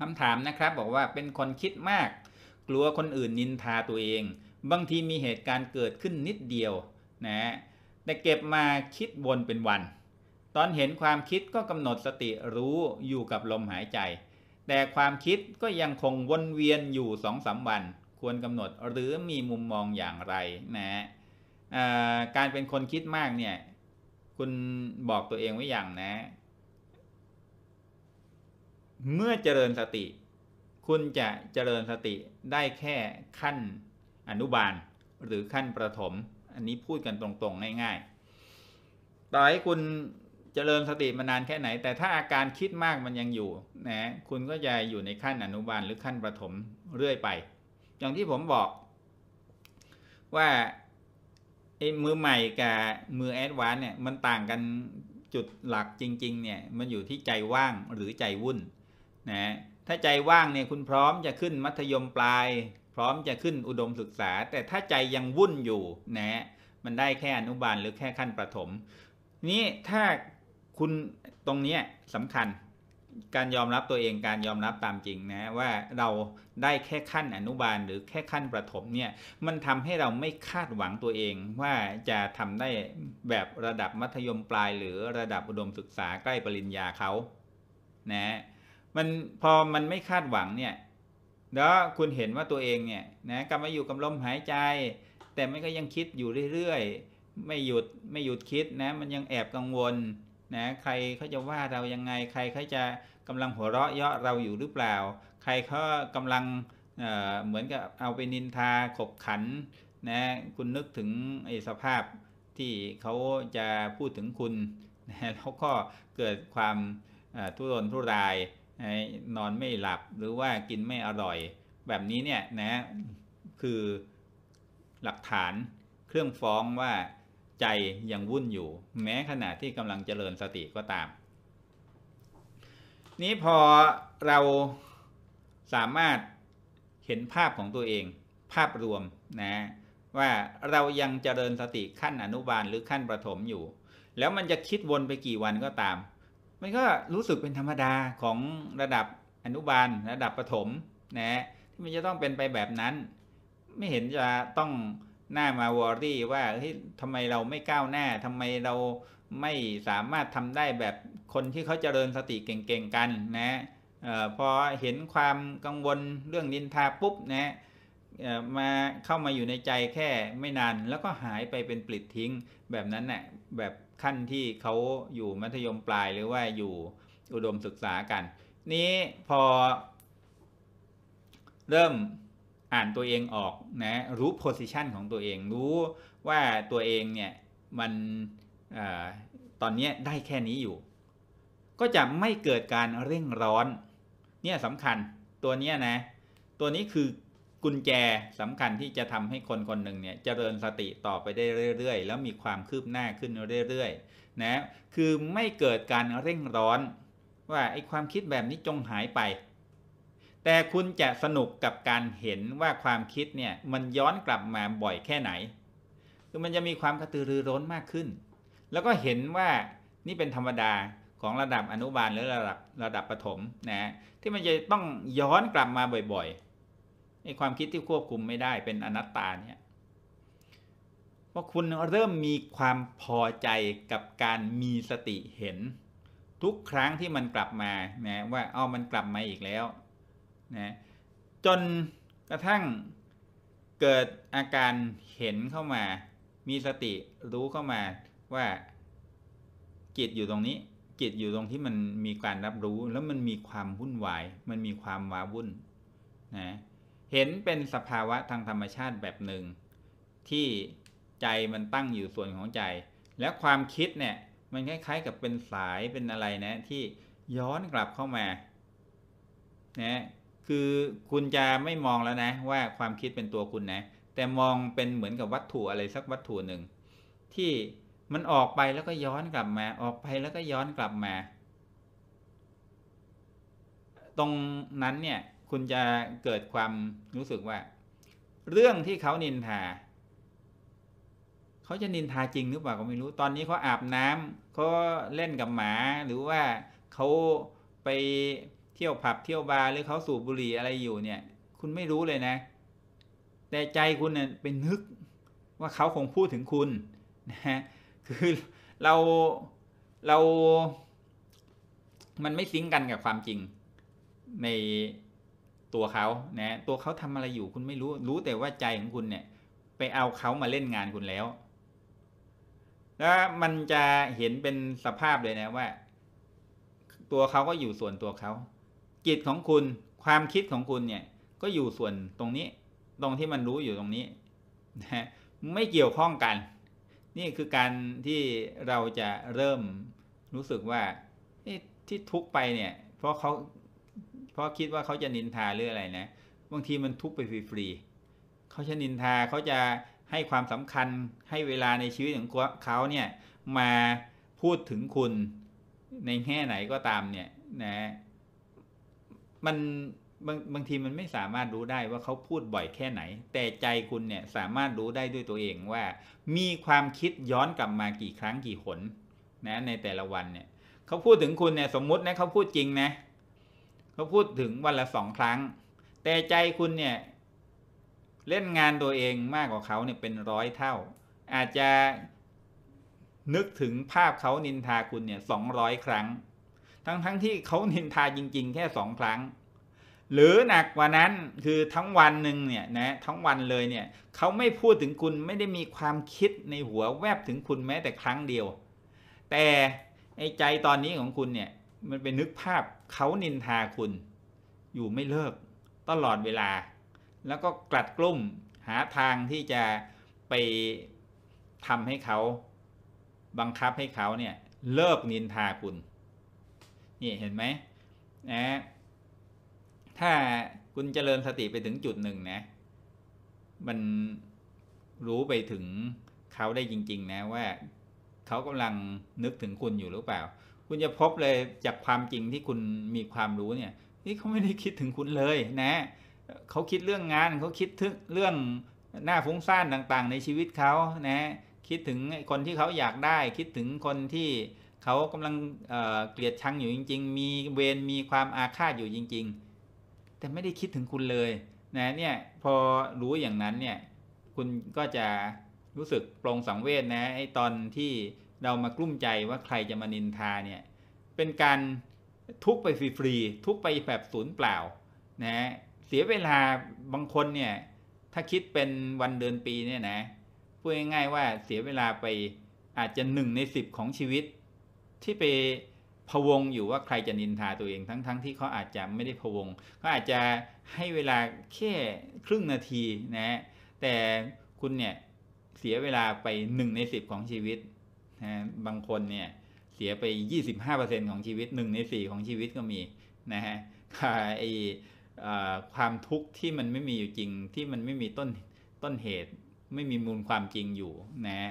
คำถามนะครับ บอกว่าเป็นคนคิดมาก กลัวคนอื่นนินทาตัวเอง บางทีมีเหตุการณ์เกิดขึ้นนิดเดียวนะแต่เก็บมาคิดวนเป็นวัน ตอนเห็นความคิดก็กำหนดสติรู้อยู่กับลมหายใจ แต่ความคิดก็ยังคงวนเวียนอยู่สองสาวัน ควรกำหนดหรือมีมุมมองอย่างไรนะการเป็นคนคิดมากเนี่ยคุณบอกตัวเองไว้อย่างนะเมื่อเจริญสติ คุณจะเจริญสติได้แค่ขั้นอนุบาลหรือขั้นประถมอันนี้พูดกันตรงๆง่าย ๆ ต่อให้คุณจเจริญสติมานานแค่ไหน แต่ถ้าอาการคิดมากมันยังอยู่ นะ คุณก็จะอยู่ในขั้นอนุบาลหรือขั้นประถมเรื่อยไป อย่างที่ผมบอกว่าไอ้มือใหม่กับมือแอดวานเนี่ย มันต่างกันจุดหลักจริงๆเนี่ย มันอยู่ที่ใจว่างหรือใจวุ่นนะถ้าใจว่างเนี่ยคุณพร้อมจะขึ้นมัธยมปลาย พร้อมจะขึ้นอุดมศึกษา แต่ถ้าใจยังวุ่นอยู่นะมันได้แค่อนุบาลหรือแค่ขั้นประถมนี้ถ้าคุณตรงนี้สำคัญการยอมรับตัวเองการยอมรับตามจริงนะว่าเราได้แค่ขั้นอนุบาล หรือแค่ขั้นประถมเนี่ยมันทำให้เราไม่คาดหวังตัวเอง ว่าจะทำได้แบบระดับมัธยมปลาย หรือระดับอุดมศึกษาใกล้ปริญญาเขานะมันพอมันไม่คาดหวังเนี่ยแล้วคุณเห็นว่าตัวเองเนี่ยนะกลับมาอยู่กับลมหายใจ แต่มันก็ยังคิดอยู่เรื่อยๆ ไม่หยุดไม่หยุดคิดนะมันยังแอบกังวลนะใครเขาจะว่าเรายังไง ใครเขาจะกำลังหัวเราะเยาะเราอยู่หรือเปล่า ใครเขากำลังเเหมือนกับเอาไปนินทาขบขันนะคุณนึกถึงไอ้สภาพที่เขาจะพูดถึงคุณนะแล้วก็เกิดความทุรนทุรายนอนไม่หลับหรือว่ากินไม่อร่อย แบบนี้เนี่ยนะคือหลักฐานเครื่องฟ้องว่าใจยังวุ่นอยู่ แม้ขณะที่กำลังเจริญสติก็ตาม นี้พอเราสามารถเห็นภาพของตัวเอง ภาพรวมนะว่าเรายังเจริญสติขั้นอนุบาลหรือขั้นประถมอยู่ แล้วมันจะคิดวนไปกี่วันก็ตามมันก็รู้สึกเป็นธรรมดาของระดับอนุบาล ระดับประถมนะที่มันจะต้องเป็นไปแบบนั้น ไม่เห็นจะต้องหน้ามาวอรี่ว่าเฮ้ยทำไมเราไม่ก้าวหน้าทำไมเราไม่สามารถทำได้แบบคนที่เขาเจริญสติเก่งๆกันนะออพอเห็นความกังวลเรื่องนินทาปุ๊บนะมาเข้ามาอยู่ในใจแค่ไม่นาน แล้วก็หายไปเป็นปลิดทิ้ง แบบนั้นนะ่ยแบบขั้นที่เขาอยู่มัธยมปลายหรือว่าอยู่อุดมศึกษากัน นี้พอ เริ่มอ่านตัวเองออกนะรู้โพสิชันของตัวเองรู้ว่าตัวเองเนี่ยมันอตอนนี้ได้แค่นี้อยู่ ก็จะไม่เกิดการเร่งร้อนเนี่ยสำคัญตัวนี้นะ ตัวนี้คือกุญแจสำคัญที่จะทำให้คนคนหนึ่งเนี่ยจเจริญสติต่อไปได้เรื่อยๆ แล้วมีความคืบหน้าขึ้นเรื่อยๆนะคือไม่เกิดการเร่งร้อนว่าไอ้ความคิดแบบนี้จงหายไป แต่คุณจะสนุกกับการเห็นว่าความคิดเนี่ยมันย้อนกลับมาบ่อยแค่ไหนคือมันจะมีความกระตือรือร้นมากขึ้น แล้วก็เห็นว่านี่เป็นธรรมดาของระดับอนุบาลหรือระดับระดับประถมนะที่มันจะต้องย้อนกลับมาบ่อย ๆไอ้ความคิดที่ควบคุมไม่ได้เป็นอนัตตาเนี่ยว่าคุณเริ่มมีความพอใจกับการมีสติเห็น ทุกครั้งที่มันกลับมานะ ว่าเอามันกลับมาอีกแล้วนะจนกระทั่งเกิดอาการเห็นเข้ามา มีสติรู้เข้ามาว่าจิตอยู่ตรงนี้ จิตอยู่ตรงที่มันมีการรับรู้ แล้วมันมีความวุ่นวาย มันมีความว้าวุ่น นะเห็นเป็นสภาวะทางธรรมชาติแบบหนึ่งที่ใจมันตั้งอยู่ส่วนของใจ และความคิดเนี่ย มันคล้าย ๆกับเป็นสายเป็นอะไรนะ ที่ย้อนกลับเข้ามานะคือคุณจะไม่มองแล้วนะว่าความคิดเป็นตัวคุณนะ แต่มองเป็นเหมือนกับวัตถุอะไรสักวัตถุหนึ่งที่มันออกไปแล้วก็ย้อนกลับมา ออกไปแล้วก็ย้อนกลับมา ตรงนั้นเนี่ยคุณจะเกิดความรู้สึกว่า เรื่องที่เขานินทาเขาจะนินทาจริง หรือเปล่าก็ไม่รู้ตอนนี้เขาอาบน้ำเขาเล่นกับหมา หรือว่าเขาไปเที่ยวผับเที่ยวบาร์หรือเขาสูบบุหรี่อะไรอยู่เนี่ย คุณไม่รู้เลยนะ แต่ใจคุณเนี่ยเป็นนึกว่าเขาคงพูดถึงคุณนะฮะคือเราเรามันไม่ซิงกันกับความจริง ในตัวเขานะตัวเขาทำอะไรอยู่คุณไม่รู้ รู้แต่ว่าใจของคุณเนี่ย ไปเอาเขามาเล่นงานคุณแล้ว แล้วมันจะเห็นเป็นสภาพเลยนะว่า ตัวเขาก็อยู่ส่วนตัวเขาจิตของคุณความคิดของคุณเนี่ย ก็อยู่ส่วนตรงนี้ ตรงที่มันรู้อยู่ตรงนี้นะไม่เกี่ยวข้องกัน นี่คือการที่เราจะเริ่มรู้สึกว่าที่ทุกไปเนี่ย เพราะเขาเพราะคิดว่าเขาจะนินทาหรืออะไรนะ บางทีมันทุบไปฟรีๆเขาจะนินทาเขาจะให้ความสำคัญให้เวลาในชีวิตของเขาเนี่ยมาพูดถึงคุณในแง่ไหนก็ตามเนี่ยนะ มันบางบางทีมันไม่สามารถรู้ได้ว่าเขาพูดบ่อยแค่ไหน แต่ใจคุณเนี่ยสามารถรู้ได้ด้วยตัวเองว่า มีความคิดย้อนกลับมากี่ครั้งกี่หนนะในแต่ละวันเนี่ยเขาพูดถึงคุณเนี่ยสมมตินะเขาพูดจริงนะเขาพูดถึงวันละสองครั้ง แต่ใจคุณเนี่ยเล่นงานตัวเองมากกว่าเขาเนี่ยเป็นร้อยเท่า อาจจะนึกถึงภาพเขานินทาคุณเนี่ยสองร้อยครั้ง ทั้งทั้งที่เขานินทาจริง ๆ แค่สองครั้ง หรือหนักกว่านั้นคือทั้งวันหนึ่งเนี่ยนะทั้งวันเลยเนี่ยเขาไม่พูดถึงคุณไม่ได้มีความคิดในหัวแวบถึงคุณแม้แต่ครั้งเดียว แต่ไอ้ใจตอนนี้ของคุณเนี่ยมันเป็นนึกภาพเขานินทาคุณ อยู่ไม่เลิกตลอดเวลา แล้วก็กลัดกลุ้มหาทางที่จะไปทำให้เขาบังคับให้เขาเนี่ยเลิกนินทาคุณนี่เห็นไหมนะถ้าคุณเจริญสติไปถึงจุดหนึ่งนะมันรู้ไปถึงเขาได้จริงๆนะว่าเขากำลังนึกถึงคุณอยู่หรือเปล่าคุณจะพบเลยจากความจริงที่คุณมีความรู้เนี่ยนี่เขาไม่ได้คิดถึงคุณเลยนะเขาคิดเรื่องงานเขาคิดถึงเรื่องหน้าฟุ้งซ่านต่างๆ ในชีวิตเขานะคิดถึงคนที่เขาอยากได้คิดถึงคนที่เขากำลังเเกลียดชังอยู่จริง ๆ มีเวรมีความอาฆาตอยู่จริง ๆ แต่ไม่ได้คิดถึงคุณเลยนะเนี่ยพอรู้อย่างนั้นเนี่ยคุณก็จะรู้สึกปรงสังเวชนะไอ้ตอนที่เรามากลุ้มใจว่าใครจะมานินทาเนี่ยเป็นการทุกไปฟรีๆทุกไปแบบศูนย์เปล่านะเสียเวลาบางคนเนี่ยถ้าคิดเป็นวันเดือนปีเนี่ยนะพูดง่ายๆว่าเสียเวลาไปอาจจะหนึ่งในสิบของชีวิต ที่ไปพวงอยู่ว่าใครจะนินทาตัวเอง ทั้งๆทที่เขาอาจจะไม่ได้พวงเขาอาจจะให้เวลาแค่ครึ่งนาทีนะแต่คุณเนี่ยเสียเวลาไปหนึ่งในสิบของชีวิตนะบางคนเนี่ยเสียไป 25%ของชีวิต 1 ใน 4 ของชีวิตก็มีนะฮะคไอความทุกข์ที่มันไม่มีอยู่จริงที่มันไม่มีต้นต้นเหตุไม่มีมูลความจริงอยู่นะ